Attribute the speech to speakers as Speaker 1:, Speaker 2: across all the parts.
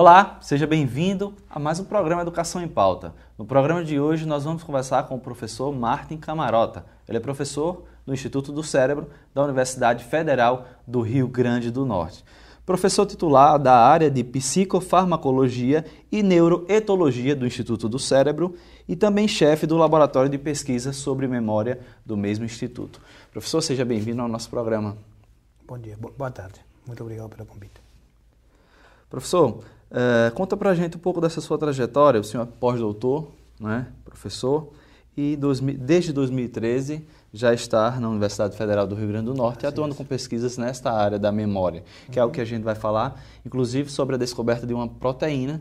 Speaker 1: Olá, seja bem-vindo a mais um programa Educação em Pauta. No programa de hoje nós vamos conversar com o professor Martin Camarota. Ele é professor do Instituto do Cérebro da Universidade Federal do Rio Grande do Norte. Professor titular da área de Psicofarmacologia e Neuroetologia do Instituto do Cérebro e também chefe do Laboratório de Pesquisa sobre Memória do mesmo instituto. Professor, seja bem-vindo ao nosso programa.
Speaker 2: Bom dia, boa tarde. Muito obrigado pelo convite.
Speaker 1: Professor, Uh, conta pra gente um pouco dessa sua trajetória. O senhor é pós-doutor, né, professor, e dois, desde 2013 já está na Universidade Federal do Rio Grande do Norte, ah, atuando sim. É. com pesquisas nesta área da memória, que uhum. é o uhum. que a gente vai falar, inclusive sobre a descoberta de uma proteína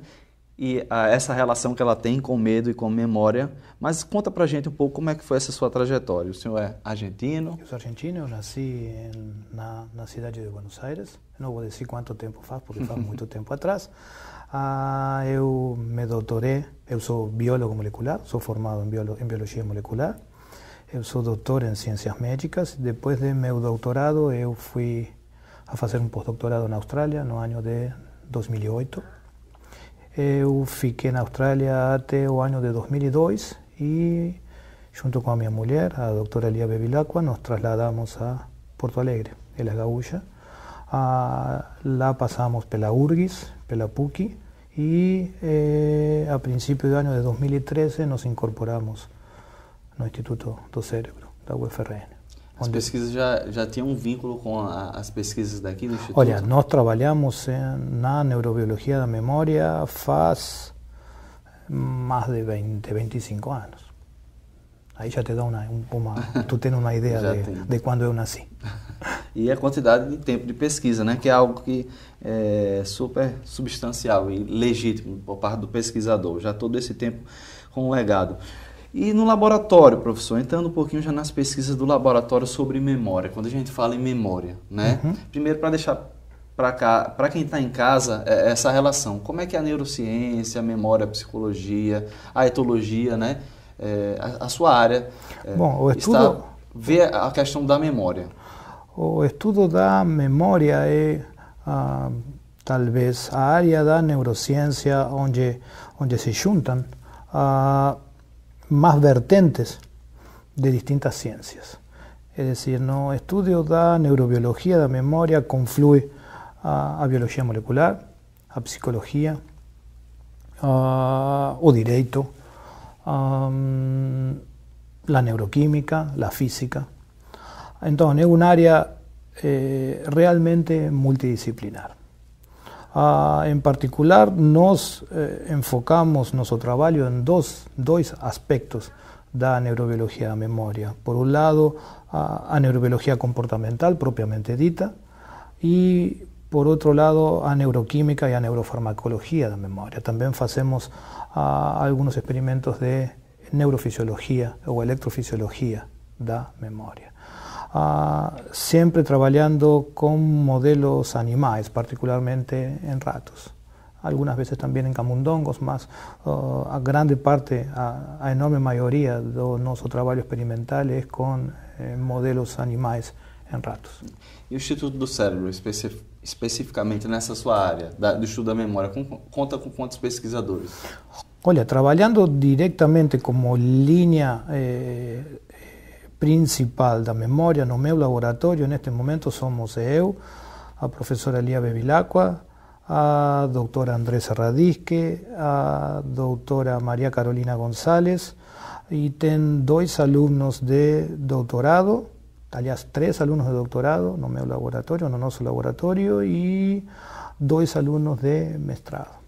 Speaker 1: e a, ah, essa relação que ela tem com medo e com memória. Mas conta para gente um pouco como é que foi essa sua trajetória. O senhor é argentino?
Speaker 2: Eu sou argentino, eu nasci em, na, na cidade de Buenos Aires. Não vou dizer quanto tempo faz, porque faz muito tempo atrás. Ah, eu me doutorei, eu sou biólogo molecular, sou formado em, biolo, em biologia molecular. Eu sou doutor em ciências médicas. Depois de meu doutorado, eu fui a fazer um pós-doutorado na Austrália no ano de 2008. Yo fiquei en Australia até o año de 2002 y junto con mi mujer, la a Elia Lia Bevilacqua, nos trasladamos a Porto Alegre, en La Gaúcha. Ah, pasamos pela URGS, pela PUC y eh, a principios del año de 2013, nos incorporamos al Instituto do Cerebro, la UFRN. As
Speaker 1: pesquisas já, já tinham um vínculo com a, as pesquisas daqui do Instituto? Olha,
Speaker 2: nós trabalhamos em, na neurobiologia da memória faz hum, mais de 20, 25 anos. Aí já te dá uma, uma tu tens uma ideia de, de, quando eu nasci.
Speaker 1: e a quantidade de tempo de pesquisa, né, que é algo que é super substancial e legítimo por parte do pesquisador. Já todo esse tempo com o legado. E no laboratório, professor, entrando um pouquinho já nas pesquisas do laboratório sobre memória, quando a gente fala em memória, né? Uhum. Primeiro, para deixar para cá, para quem está em casa, é, é essa relação. Como é que é a neurociência, a memória, a psicologia, a etologia, né? É, a, a, sua área é, Bom, estudo, está vê a questão da memória.
Speaker 2: O estudo da memória é ah, talvez a área da neurociência onde onde se juntam. Ah, más vertentes de distintas ciencias. Es decir, no estudio da neurobiología, da memoria, confluye a, biología molecular, a psicología, o derecho, a, la neuroquímica, la física. Entonces, es un área eh, realmente multidisciplinar. Ah, en particular nos eh, enfocamos, nuestro trabajo en dos, dos aspectos la neurobiología la memoria. Por un lado, ah, a, neurobiología comportamental propiamente dita y por otro lado, a neuroquímica y a neurofarmacología la memoria. También hacemos ah, algunos experimentos de neurofisiología o electrofisiología la memoria. sempre trabalhando com modelos animais, particularmente em ratos. Algumas vezes também em camundongos, mas a grande parte, a, a, enorme maioria do nosso trabalho experimental é com eh, modelos animais em ratos.
Speaker 1: E o Instituto do Cérebro, especi especificamente nessa sua área da, do estudo da memória, com, conta com quantos pesquisadores?
Speaker 2: Olha, trabalhando diretamente como linha eh, principal de memoria no laboratorio en este momento somos eu, a profesora Elia Bevilacqua, a doctora Andrés Radisque, a doctora María Carolina González y ten dos alumnos de tal aliás, tres alumnos de doctorado no meu laboratorio, no nosso laboratorio y dos alumnos de mestrado.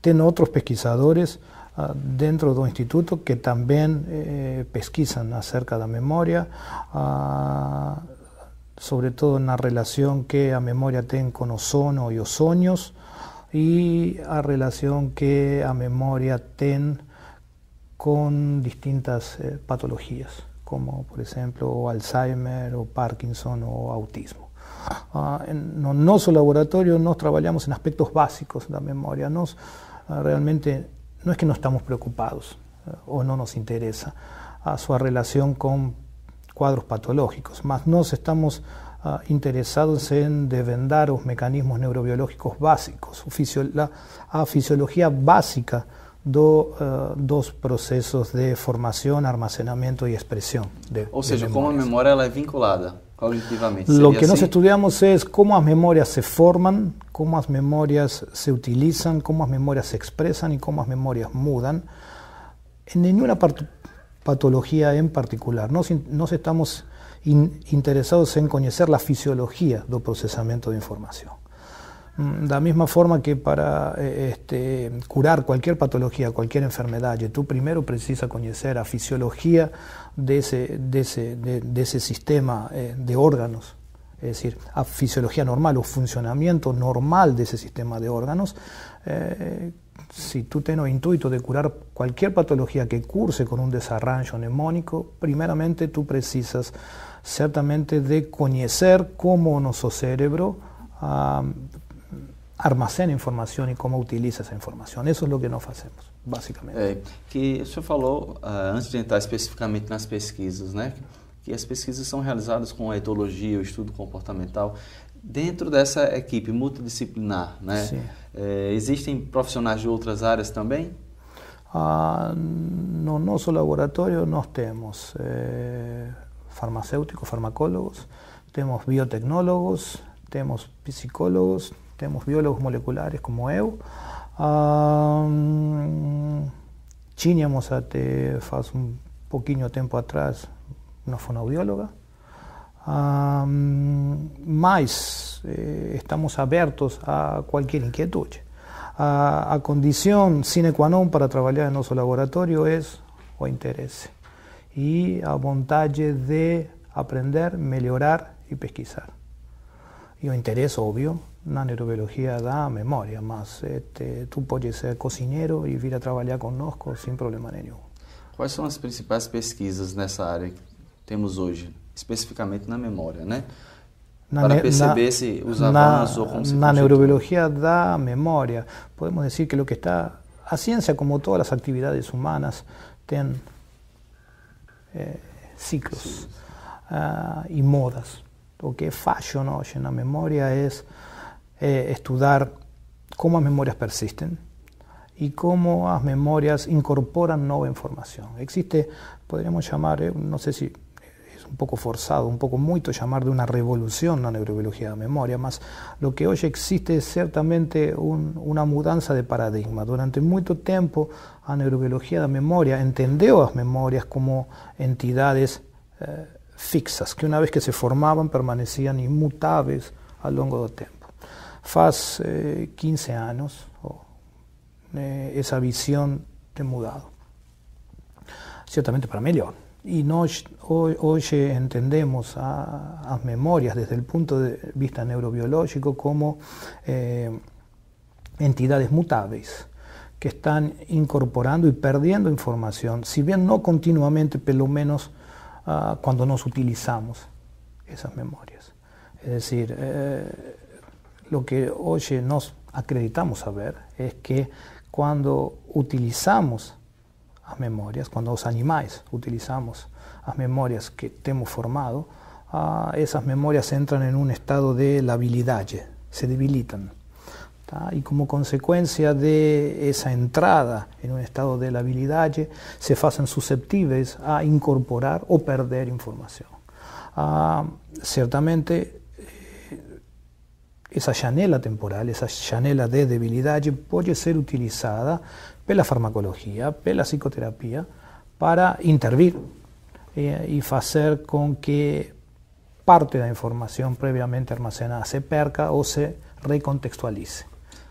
Speaker 2: Ten otros pesquisadores Ah, dentro de un instituto que también eh, pesquisan acerca de la memoria, ah, sobre todo en la relación que la memoria tiene con ozono y ozoños, y la relación que la memoria tiene con distintas eh, patologías, como por ejemplo Alzheimer o Parkinson o autismo. Ah, en nuestro laboratorio nos trabajamos en aspectos básicos de la memoria, nos realmente no es que no estamos preocupados eh, o no nos interesa a su relación con cuadros patológicos, más nos estamos ah, interesados en desvendar los mecanismos neurobiológicos básicos, la, a fisiología básica de eh, dos procesos de formación, almacenamiento y expresión.
Speaker 1: O sea, seja, como memoria memoria vinculada lo que nos
Speaker 2: estudiamos es cómo las memorias se forman, cómo las memorias se utilizan, cómo las memorias se expresan y cómo las memorias mudan. En ninguna patología en particular. no estamos interesados en conocer la fisiología del procesamiento de información. Mm, de la misma forma que para eh, este, curar cualquier patología, cualquier enfermedad, tú primero precisa conocer la fisiología de ese, de ese, sistema eh, de órganos, es decir, la fisiología normal o funcionamiento normal de ese sistema de órganos. Eh, si tú tienes intuito de curar cualquier patología que curse con un desarranjo mnemónico, primeramente tú precisas ciertamente de conocer cómo nuestro cerebro... Ah, armazena informação e como utiliza essa informação. Isso é o que nós fazemos, basicamente.
Speaker 1: É, que o senhor falou, uh, antes de entrar especificamente nas pesquisas, né? que as pesquisas são realizadas com a etologia, o estudo comportamental. Dentro dessa equipe multidisciplinar, né? É, existem profissionais de outras áreas também?
Speaker 2: Ah, no nosso laboratório nós temos é, farmacêuticos, farmacólogos, temos biotecnólogos, temos psicólogos, Tenemos biólogos moleculares como eu. Um, un até faz um pouquinho atrás una fue Um, mas estamos abiertos a cualquier inquietud. A, condición sine qua non para trabajar en nuestro laboratorio es o interés y a voluntad de aprender, mejorar y pesquisar. y el interés, obvio, na neurobiologia da memória, mas este, tu pode ser cozinheiro e vir a trabalhar conosco sem problema nenhum.
Speaker 1: Quais são as principais pesquisas nessa área que temos hoje, especificamente na memória, né? Na para perceber na, se os avanços ou como se Na neurobiologia
Speaker 2: da memória, podemos dizer que o que está... A ciência, como todas as atividades humanas, tem eh, ciclos uh, ah, e modas. O que é fashion hoje na memória é eh, estudiar cómo las memorias persisten y cómo las memorias incorporan nueva información. Existe, podríamos llamar, eh, no sé si es un poco forzado, un poco mucho llamar de una revolución la neurobiología de la memoria, más lo que hoy existe es ciertamente una mudanza de paradigma. Durante mucho tiempo la neurobiología de la memoria entendió las memorias como entidades eh, fixas, que una vez que se formaban permanecían inmutables a lo largo del tiempo faz 15 eh, años eh, esa visión de mudado. Ciertamente para mejor. Y hoy, entendemos a, las memorias desde el punto de vista neurobiológico como eh, entidades mutables que están incorporando y perdiendo información, si bien no continuamente, pero menos ah, cuando nos utilizamos esas memorias. Es decir, lo que hoy nos acreditamos saber es que cuando utilizamos las memorias, cuando los animales utilizamos las memorias que hemos formado, ah, esas memorias entran en un estado de labilidad, se debilitan. Y como consecuencia de esa entrada en un estado de labilidad, se hacen susceptibles a incorporar o perder información. Ah, ciertamente Essa janela temporal, essa janela de debilidade pode ser utilizada pela farmacologia, pela psicoterapia, para intervir e eh, fazer com que parte da informação previamente armazenada se perca ou se recontextualize.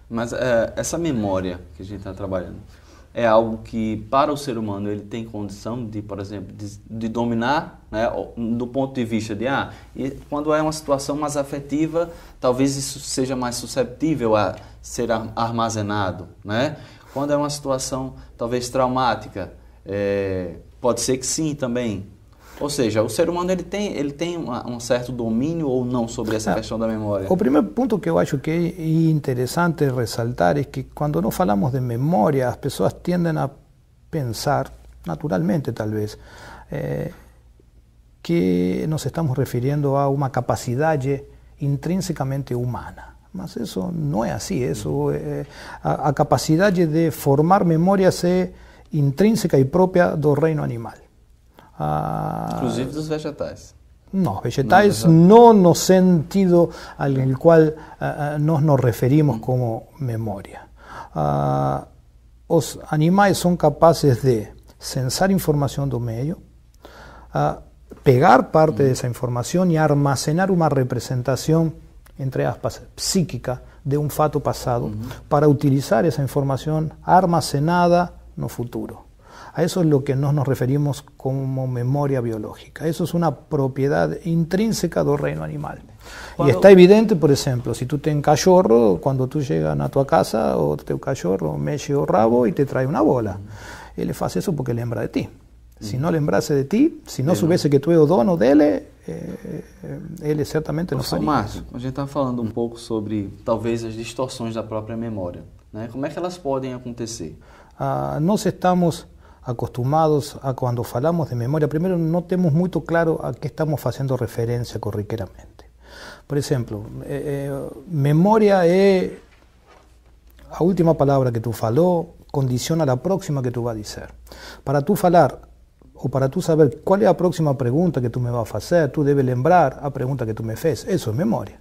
Speaker 1: Mas uh, eh, essa memória que a gente está trabalhando, é algo que para o ser humano ele tem condição de, por exemplo, de, de dominar, né, do ponto de vista de ah, e quando é uma situação mais afetiva, talvez isso seja mais susceptível a ser armazenado, né? Quando é uma situação talvez traumática, é, pode ser que sim também, ou seja, o ser humano ele tem, ele tem uma, um certo domínio ou não sobre essa ah, questão da memória? O primeiro
Speaker 2: ponto que eu acho que é interessante ressaltar é que quando nós falamos de memória, as pessoas tendem a pensar, naturalmente talvez, é, eh, que nos estamos referindo a uma capacidade intrinsecamente humana. Mas isso não é assim. Isso é, eh, a, a capacidade de formar memórias é intrínseca e própria do reino animal. a... Ah, Inclusive
Speaker 1: dos
Speaker 2: No, vegetais no, no sentido al el cual ah, ah, nos nos referimos como memoria. Los animales son capaces de censar información del medio, pegar parte de mm. esa información y almacenar una representación, entre aspas, psíquica de un fato pasado, mm-hmm. para utilizar esa información almacenada no futuro. A eso es lo que nos, nos referimos como memoria biológica. Eso es una propiedad intrínseca del reino animal. E está evidente, por exemplo, se tu tem cachorro, quando tu chega na tua casa, o teu cachorro mexe o rabo e te trae uma bola. Ele faz isso porque lembra de ti. Se mm. não lembrasse de ti, se não soubesse que tu é o dono dele, ele eh, eh, certamente não Professor faria. Márcio,
Speaker 1: a gente está falando um pouco sobre talvez as distorções da própria memória. Né? Como é que elas podem acontecer?
Speaker 2: Ah, nós estamos acostumados a cuando falamos de memoria, primero no tenemos muy claro a qué estamos haciendo referencia corriqueramente. Por ejemplo eh, eh, memoria es la última palabra que tú faló condiciona la próxima que tú vas decir Para tú falar o para tú saber cuál es la próxima pregunta que tú me vas a hacer tú debes lembrar la pregunta que tú me fez. Eso es memoria.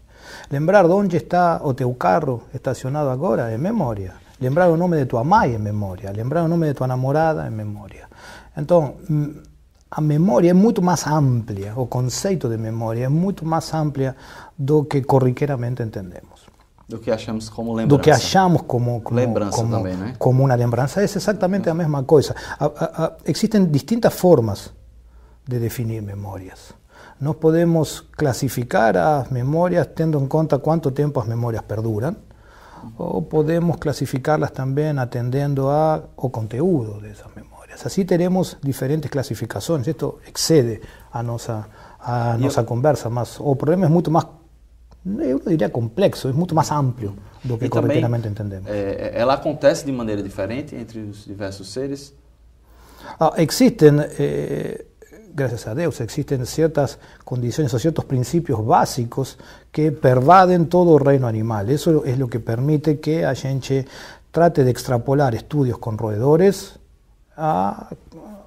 Speaker 2: Lembrar dónde está o teu carro estacionado agora es memoria. lembrar mm, o nome de tua mãe em memória, lembrar o nome de tua namorada em memória. Então, a memória é muito mais ampla, o conceito de memória é muito mais ampla do que corriqueiramente entendemos.
Speaker 1: Do que achamos como lembrança. Do que
Speaker 2: achamos como, como lembrança como, também, né? como uma lembrança. É exatamente a mesma coisa. A, a, a, existem distintas formas de definir memórias. Nós podemos classificar as memórias tendo em conta quanto tempo as memórias perduram o podemos clasificarlas también atendiendo a o contenido de esas memorias. Así tenemos diferentes clasificaciones. Esto excede a nuestra a nossa conversa, mas o problema é muito mais, eu eh, diria complexo, é muito mais amplo do que e corretamente entendemos.
Speaker 1: Eh, ela acontece de maneira diferente entre os diversos seres?
Speaker 2: Ah, existem eh, gracias a Dios, existen ciertas condiciones o ciertos principios básicos que pervaden todo reino animal. Eso es lo que permite que Allenche trate de extrapolar estudios con roedores a,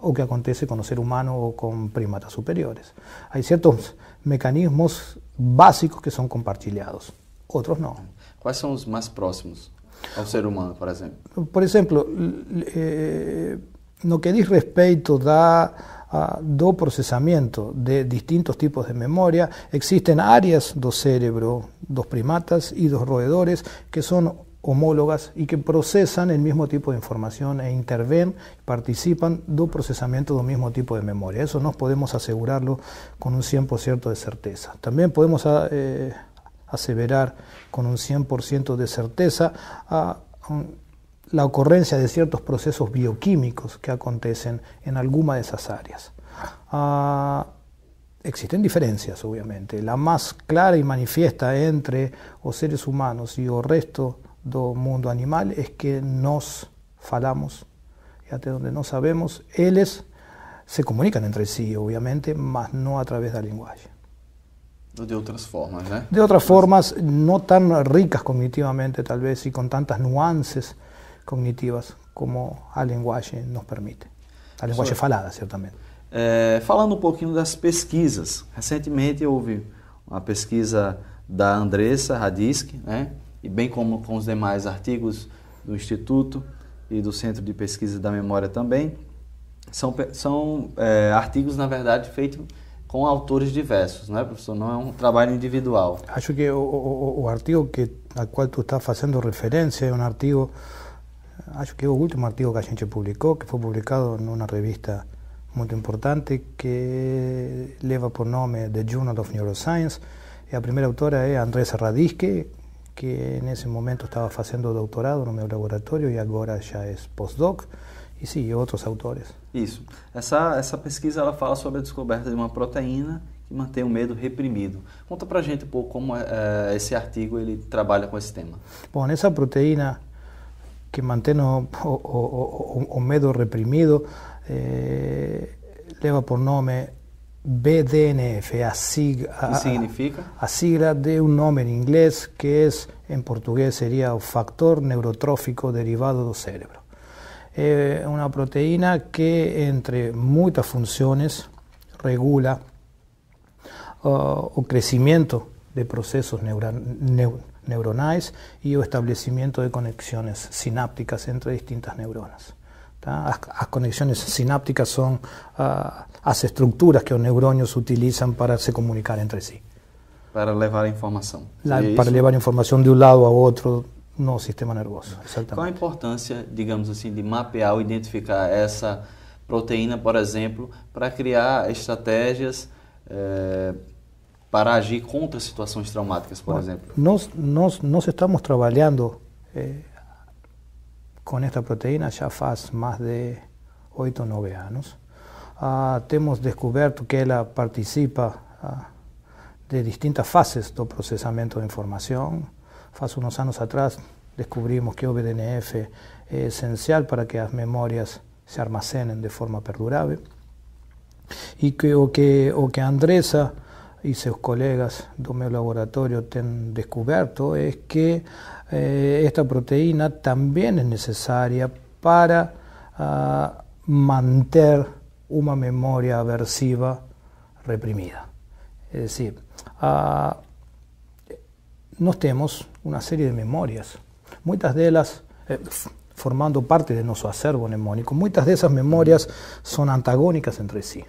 Speaker 2: o que acontece con el ser humano o con primatas superiores. Hay ciertos mecanismos básicos que son compartilhados, otros no.
Speaker 1: ¿Cuáles son los más próximos al ser humano, por ejemplo?
Speaker 2: Por ejemplo, eh, lo no que dis respecto da a do procesamiento de distintos tipos de memoria. Existen áreas dos cerebro, dos primatas y dos roedores, que son homólogas y que procesan el mismo tipo de información e interven, participan do procesamiento del mismo tipo de memoria. Eso nos podemos asegurarlo con un 100% de certeza. También podemos eh, aseverar con un 100% de certeza la ocurrencia de ciertos procesos bioquímicos que acontecen en alguna de esas áreas. Ah, existen diferencias, obviamente. La más clara y manifiesta entre los seres humanos y el resto del mundo animal es que nos falamos, y hasta donde no sabemos, ellos se comunican entre sí, obviamente, mas no a través del lenguaje.
Speaker 1: De otras formas, ¿eh? De
Speaker 2: otras formas, no tan ricas cognitivamente tal vez y con tantas nuances cognitivas como a linguagem nos permite. A linguagem falada, certamente.
Speaker 1: É, falando um pouquinho das pesquisas, recentemente houve uma pesquisa da Andressa Radisk, né? e bem como com os demais artigos do Instituto e do Centro de Pesquisa da Memória também, são, são é, artigos, na verdade, feitos com autores diversos, não é, professor? Não é um trabalho individual.
Speaker 2: Acho que o, o, o artigo que, a qual tu está fazendo referência é um artigo acho que é o último artigo que a gente publicou, que foi publicado numa revista muito importante, que leva por nome The Journal of Neuroscience, e a primeira autora é Andrés Radisky, que nesse momento estava fazendo doutorado no meu laboratório e agora já é postdoc, e sim, outros autores.
Speaker 1: Isso. Essa, essa pesquisa ela fala sobre a descoberta de uma proteína que mantém o medo reprimido. Conta pra gente um pouco como é, esse artigo ele trabalha com esse tema.
Speaker 2: Bom, essa proteína que un o, medo reprimido, lleva eh, por nombre BDNF, a significa? de un nombre en inglés que es, en portugués sería o factor neurotrófico derivado del cerebro... Eh, ...una proteína que, entre muchas funciones... regula eh, el o de procesos neuronales. neuronais y o establecimiento de conexiones sinápticas entre distintas neuronas. ¿tá? Las, conexões conexiones sinápticas son uh, ah, as estructuras que los neuronios utilizan para se comunicar entre sí.
Speaker 1: Para levar informação. La, para isso? levar informação
Speaker 2: de um lado a outro no sistema nervoso. Exatamente. Qual
Speaker 1: a importância, digamos assim, de mapear ou identificar essa proteína, por exemplo, para criar estratégias eh, para agir contra situações traumáticas, por Bom, exemplo?
Speaker 2: Nós, nós, nós estamos trabalhando eh, com esta proteína já faz mais de 8 ou 9 anos. Ah, temos descoberto que ela participa ah, de distintas fases do processamento de informação. Faz uns anos atrás descobrimos que o BDNF é essencial para que as memórias se armazenem de forma perdurável. E que o que, o que a Andressa y sus colegas de mi laboratorio han descubierto es que eh, esta proteína también es necesaria para ah, mantener una memoria aversiva reprimida. Es decir, ah, nos tenemos una serie de memorias, muchas de ellas eh, formando parte de nuestro acervo mnemónico, muchas de esas memorias son antagónicas entre sí.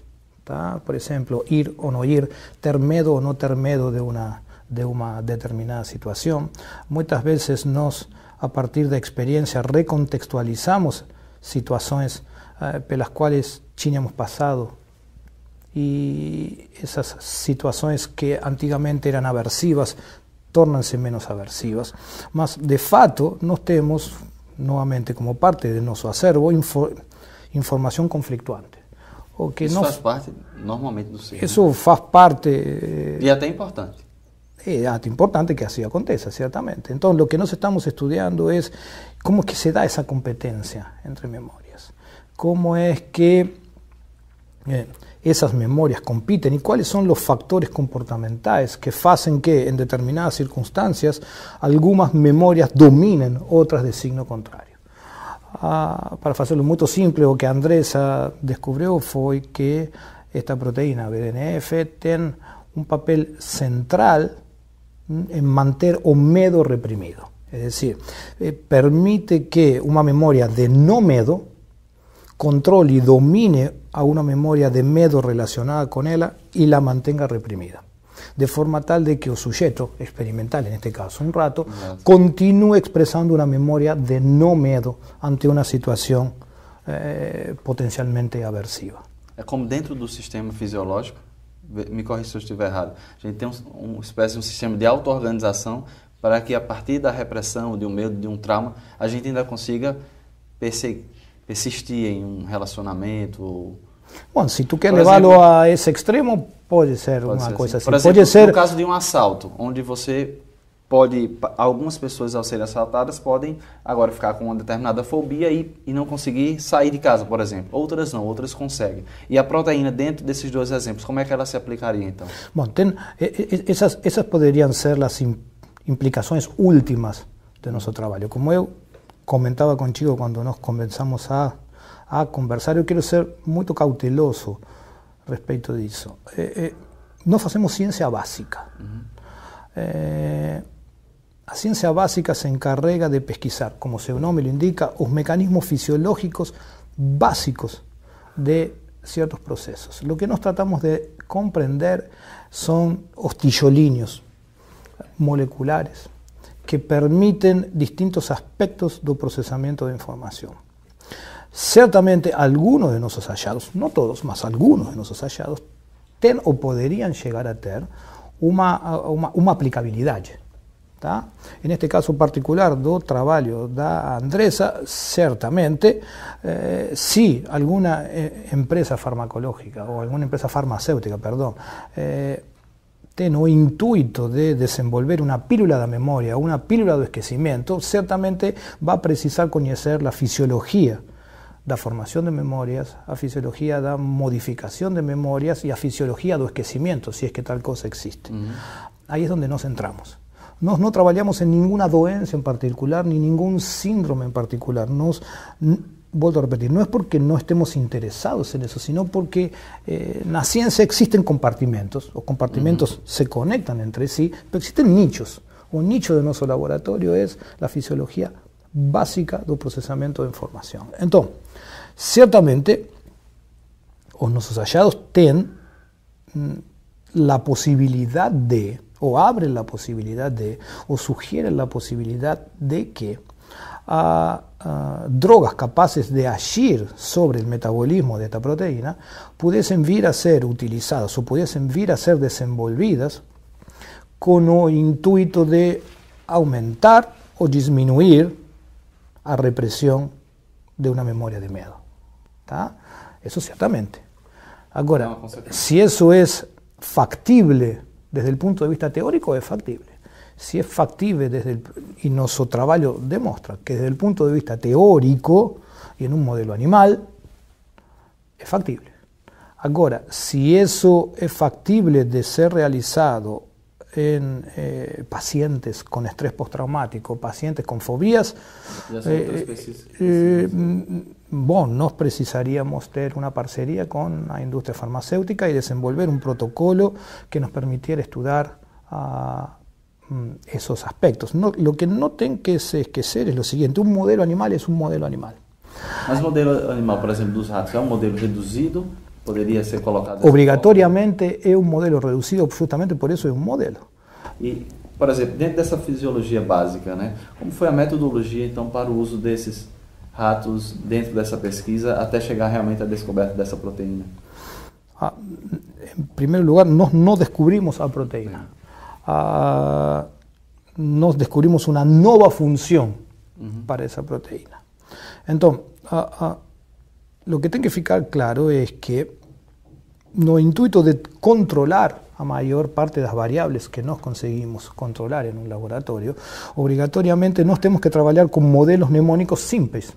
Speaker 2: Por ejemplo, ir o no ir, tener miedo o no tener miedo de una, de una determinada situación. Muchas veces nos, a partir de experiencia, recontextualizamos situaciones eh, por las cuales hemos pasado y esas situaciones que antiguamente eran aversivas tornanse menos aversivas. Mas, de fato, nos tenemos, nuevamente como parte de nuestro acervo, información conflictuante. Eso que
Speaker 1: parte normalmente do
Speaker 2: parte eh, e até importante. Es importante que así acontezca, ciertamente. Entonces, lo que nos estamos estudiando es cómo es que se da esa competencia entre memorias, cómo es que esas eh, memorias compiten y e cuáles son los factores comportamentales que hacen que en em determinadas circunstancias algunas memorias dominen otras de signo contrario para hacerlo muy simple, lo que Andrés descubrió fue que esta proteína BDNF tiene un papel central en mantener o medo reprimido. Es decir, eh, permite que una memoria de no medo controle y domine a una memoria de medo relacionada con ella y la mantenga reprimida. de forma tal de que o sujeito, experimental em este caso, um rato, continue expressando uma memória de não medo ante uma situação eh, potencialmente aversiva.
Speaker 1: É como dentro do sistema fisiológico, me corrija se eu estiver errado, a gente tem um, uma espécie de um sistema de auto-organização para que a partir da repressão, de um medo, de um trauma, a gente ainda consiga persistir em um relacionamento ou
Speaker 2: Bom, se tu quer levá-lo a esse extremo, pode ser pode uma ser coisa assim. assim. Por exemplo, pode ser... no caso
Speaker 1: de um assalto, onde você pode algumas pessoas ao serem assaltadas podem agora ficar com uma determinada fobia e, e não conseguir sair de casa, por exemplo. Outras não, outras conseguem. E a proteína dentro desses dois exemplos, como é que ela se aplicaria então?
Speaker 2: Bom, tem, essas, essas poderiam ser as implicações últimas do nosso trabalho. Como eu comentava contigo quando nós começamos a a conversar. Yo quiero ser muy cauteloso respecto de eso. Eh, eh, no hacemos ciencia básica. Eh, la ciencia básica se encarga de pesquisar, como su nombre lo indica, los mecanismos fisiológicos básicos de ciertos procesos. Lo que nos tratamos de comprender son hostillolinios moleculares que permiten distintos aspectos del procesamiento de información. Ciertamente algunos de nuestros hallados, no todos, más algunos de nuestros hallados, ten o podrían llegar a tener una, aplicabilidad. En este caso particular do trabajo da Andresa, ciertamente, eh, si alguna eh, empresa farmacológica o alguna empresa farmacéutica, perdón, eh, ten o intuito de desenvolver una pílula de memoria, o una pílula de esquecimiento, ciertamente va a precisar conocer la fisiología da formación de memorias, a fisiología da modificación de memorias y a fisiología do esquecimiento, si es que tal cosa existe. Ahí es donde nos centramos. Nos, no trabajamos en ninguna doencia en particular, ni ningún síndrome en particular. Nos, vuelvo a repetir, no es porque no estemos interesados en eso, sino porque eh, en la ciencia existen compartimentos, o compartimentos se conectan entre sí, pero existen nichos. Un nicho de nuestro laboratorio es la fisiología básica del procesamiento de información. Entonces, ciertamente o nuestros hallados tienen mm, la posibilidad de, o abren la posibilidad de, o sugieren la posibilidad de que ah, ah, drogas capaces de agir sobre el metabolismo de esta proteína pudiesen vir a ser utilizadas o pudiesen vir a ser desenvolvidas con el intuito de aumentar o disminuir a represión de una memoria de miedo. Eso ciertamente. Ahora, si eso es factible desde el punto de vista teórico, es factible. Si es factible desde el, y nuestro trabajo demuestra que desde el punto de vista teórico y en un modelo animal, es factible. Ahora, si eso es factible de ser realizado en eh, pacientes con estrés postraumático, pacientes con fobias,
Speaker 1: eh,
Speaker 2: bueno, eh, mm, nos precisaríamos tener una parcería con la industria farmacéutica y desenvolver un protocolo que nos permitiera estudiar ah, mm, esos aspectos. lo que no tiene que esquecer es lo siguiente, un modelo animal es un modelo animal.
Speaker 1: ¿Un modelo animal, por ejemplo, dos un modelo reducido? poderia ser colocado?
Speaker 2: Obrigatoriamente é um modelo reduzido, justamente por isso é um modelo.
Speaker 1: E, por exemplo, dentro dessa fisiologia básica, né, como foi a metodologia então para o uso desses ratos dentro dessa pesquisa até chegar realmente à descoberta dessa
Speaker 2: proteína? Ah, em primeiro lugar, nós não descobrimos a proteína. Ah, nós descobrimos uma nova função para essa proteína. Então, ah, ah que tem que ficar claro é que no intuito de controlar a mayor parte de las variables que nos conseguimos controlar en un laboratorio, obligatoriamente nos tenemos que trabajar con modelos mnemónicos simples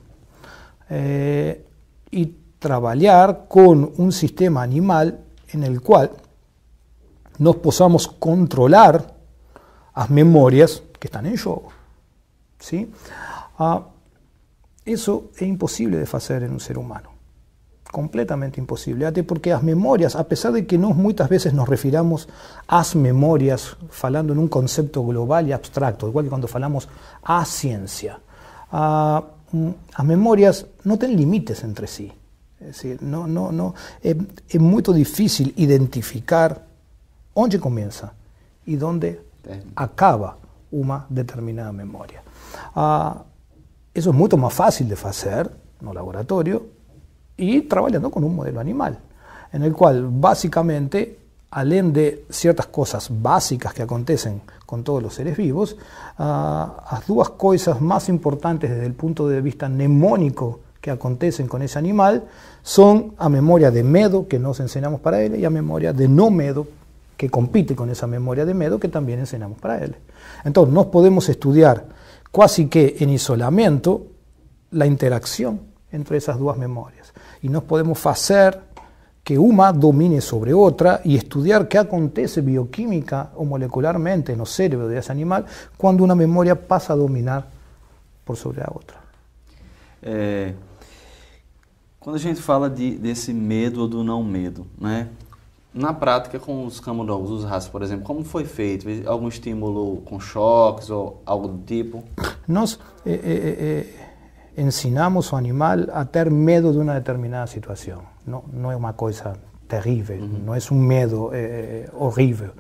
Speaker 2: eh, y trabajar con un sistema animal en el cual nos podamos controlar las memorias que están en yo. ¿sí? Ah, es imposible de hacer en un ser humano completamente imposible. Porque las memorias, a pesar de que no muchas veces nos refiramos las memorias falando un concepto global y abstracto, igual que cuando falamos a ciencia, las mm, memorias no tienen límites entre sí. Es decir, no, no, no, eh, es muy difícil identificar dónde comienza y dónde acaba una determinada memoria. Ah, eso es mucho más fácil de en no laboratorio y trabajando con un modelo animal, en el cual básicamente, além de ciertas cosas básicas que acontecen con todos los seres vivos, ah, las dos cosas más importantes desde el punto de vista mnemónico que acontecen con ese animal son a memoria de medo que nos enseñamos para él y a memoria de no medo que compite con esa memoria de medo que también enseñamos para él. Entonces, nos podemos estudiar casi que en isolamiento la interacción entre esas dos memorias. y no podemos hacer que una domine sobre otra y estudiar qué acontece bioquímica o molecularmente en cérebro desse de ese animal cuando una memoria pasa a dominar por sobre a outra.
Speaker 1: Eh, quando a gente fala de, desse medo ou do não medo, né? Na prática, com os camundongos, os raças, por exemplo, como foi feito? Algum estímulo com choques ou algo do tipo?
Speaker 2: Nós, é, é, ensinamos un animal a tener miedo de una determinada situación. No, no es una cosa terrible no un un eh, eh, horrible.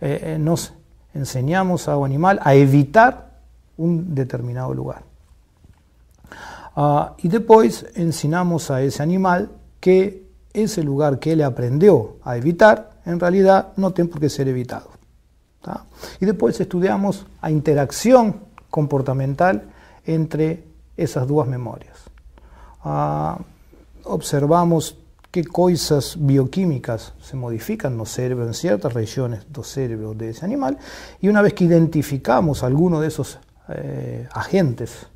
Speaker 2: Eh, nos enseñamos un animal a evitar un determinado lugar. Ah, y después enseñamos a ese animal que ese lugar que él aprendió a evitar, en realidad no tiene por qué ser evitado. Y después estudiamos la interacción comportamental entre esas dos memorias, ah, observamos qué cosas bioquímicas se modifican los cerebros en ciertas regiones del cerebro de ese animal, y una vez que identificamos alguno de esos eh, agentes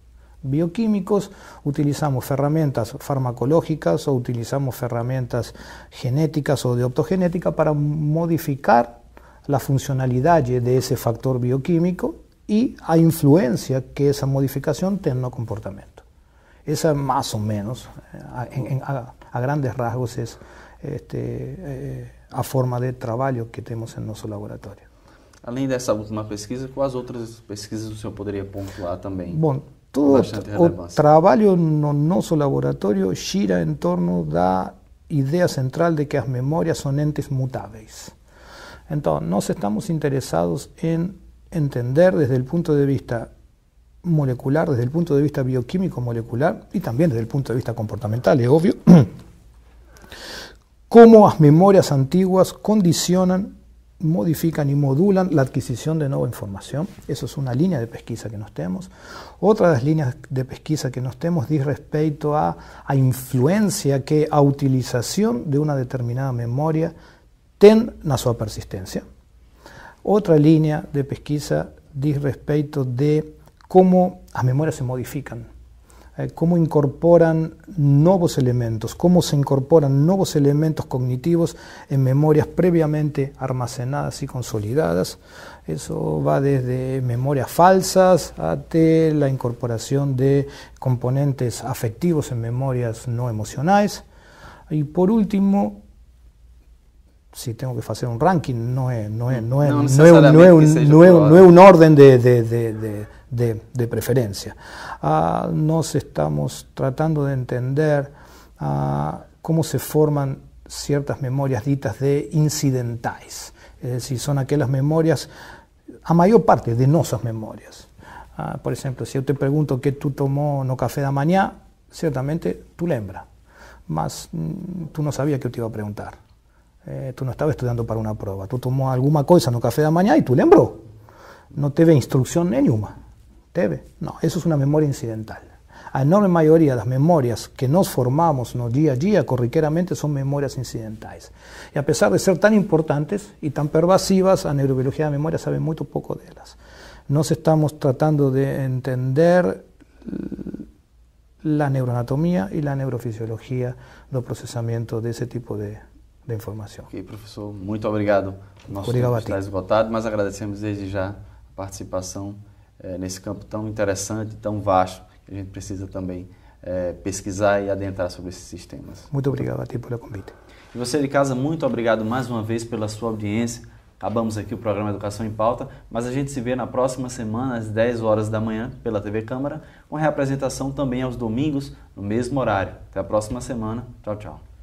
Speaker 2: bioquímicos, utilizamos herramientas farmacológicas o utilizamos herramientas genéticas o de optogenética para modificar la funcionalidad de ese factor bioquímico y a influencia que esa modificación tiene el comportamiento. Esa más o menos, eh, a, grandes rasgos, es este, eh, a forma de trabajo que en nuestro laboratorio. laboratorio
Speaker 1: Além dessa última pesquisa, ¿cuáles otras pesquisas usted podría poderia pontuar também? todo o
Speaker 2: trabalho no nuestro laboratorio gira en em torno da idea central de que las memorias son entes mutáveis. Entonces, nos estamos interesados en em entender desde el punto de vista molecular, desde el punto de vista bioquímico molecular y también desde el punto de vista comportamental, es obvio, cómo las memorias antiguas condicionan, modifican y modulan la adquisición de nueva información. Eso es una línea de pesquisa que nos tenemos. Otra de las líneas de pesquisa que nos tenemos dice respecto a, a influencia que a utilización de una determinada memoria ten en su persistencia otra línea de pesquisa respecto de cómo las memorias se modifican, eh, cómo incorporan nuevos elementos, cómo se incorporan nuevos elementos cognitivos en memorias previamente almacenadas y consolidadas. Eso va desde memorias falsas hasta la incorporación de componentes afectivos en memorias no emocionales. Y por último, si tengo que hacer un ranking, no es, un, orden de, de, de, de preferencia. Ah, nos estamos tratando de entender ah, cómo se forman ciertas memorias ditas de incidentales, es decir, son aquellas memorias, a mayor parte de nuestras memorias. Ah, por ejemplo, si yo te pregunto qué tú tomó no café de mañana, ciertamente tú lembra, más mm, tú no sabías que te iba a preguntar. Eh, tú no estabas estudiando para para prueba. Tú Tú alguna cosa en no café de y y y tú No te teve instrucción nenhuma. ve. No, eso es una memoria incidental. La enorme mayoría de las memorias que nos formamos no día a corriqueramente son memorias incidentales. Y a pesar de ser tan importantes y tan pervasivas, a neurobiología de memoria sabe muy poco de ellas. Nos estamos tratando de entender la neuroanatomía y la neurofisiología del procesamiento de ese tipo de, da informação. Ok, professor, muito obrigado. Nosso obrigado tempo está
Speaker 1: esgotado, mas agradecemos desde já a participação é, nesse campo tão interessante, tão vasto, que a gente precisa também é, pesquisar e adentrar sobre esses sistemas. Muito obrigado a ti pelo convite. E você de casa, muito obrigado mais uma vez pela sua audiência. Acabamos aqui o programa Educação em Pauta, mas a gente se vê na próxima semana às 10 horas da manhã pela TV Câmara, com reapresentação também aos domingos no mesmo horário. Até a próxima semana. Tchau, tchau.